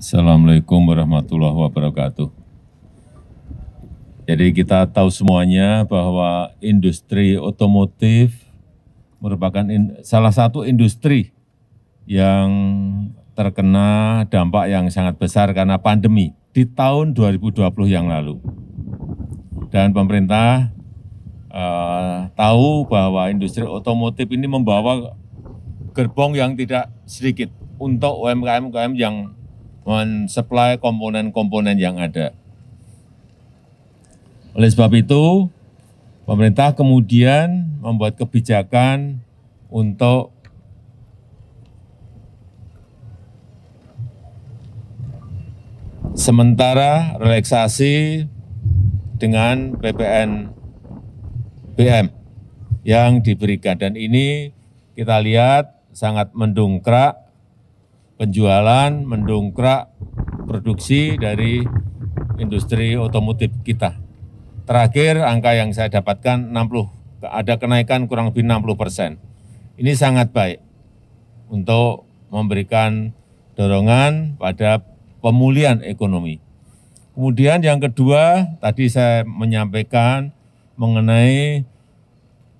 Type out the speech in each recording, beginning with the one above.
Assalamualaikum warahmatullahi wabarakatuh. Jadi kita tahu semuanya bahwa industri otomotif merupakan in, salah satu industri yang terkena dampak yang sangat besar karena pandemi di tahun 2020 yang lalu. Dan pemerintah uh, tahu bahwa industri otomotif ini membawa gerbong yang tidak sedikit untuk UMKM-UMKM yang mensuplai komponen-komponen yang ada. Oleh sebab itu, pemerintah kemudian membuat kebijakan untuk sementara relaksasi dengan PPN BM yang diberikan dan ini kita lihat sangat mendongkrak penjualan, mendongkrak produksi dari industri otomotif kita. Terakhir, angka yang saya dapatkan 60, ada kenaikan kurang lebih 60 persen. Ini sangat baik untuk memberikan dorongan pada pemulihan ekonomi. Kemudian yang kedua, tadi saya menyampaikan mengenai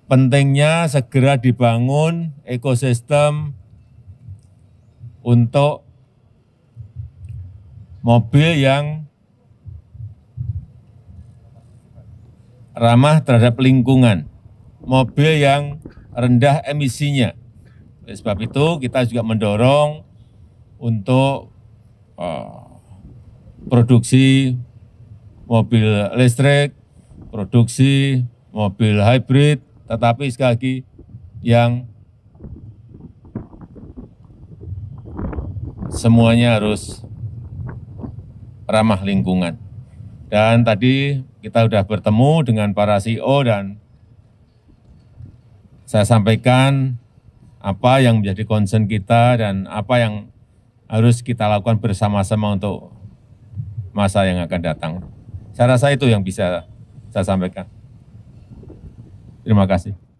pentingnya segera dibangun ekosistem untuk mobil yang ramah terhadap lingkungan, mobil yang rendah emisinya. Oleh sebab itu kita juga mendorong untuk eh, produksi mobil listrik, produksi mobil hybrid, tetapi sekali lagi yang semuanya harus ramah lingkungan. Dan tadi kita sudah bertemu dengan para CEO dan saya sampaikan apa yang menjadi concern kita dan apa yang harus kita lakukan bersama-sama untuk masa yang akan datang. Saya rasa itu yang bisa saya sampaikan. Terima kasih.